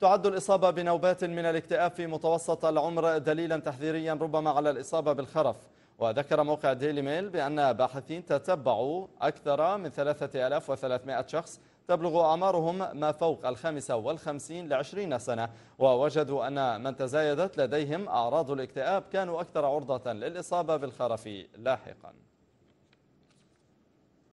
تعد الإصابة بنوبات من الاكتئاب في متوسط العمر دليلا تحذيريا ربما على الإصابة بالخرف وذكر موقع ديلي ميل بأن باحثين تتبعوا أكثر من 3300 شخص تبلغ أعمارهم ما فوق الخامسة والخمسين لعشرين سنة ووجدوا أن من تزايدت لديهم أعراض الاكتئاب كانوا أكثر عرضة للإصابة بالخرف لاحقاً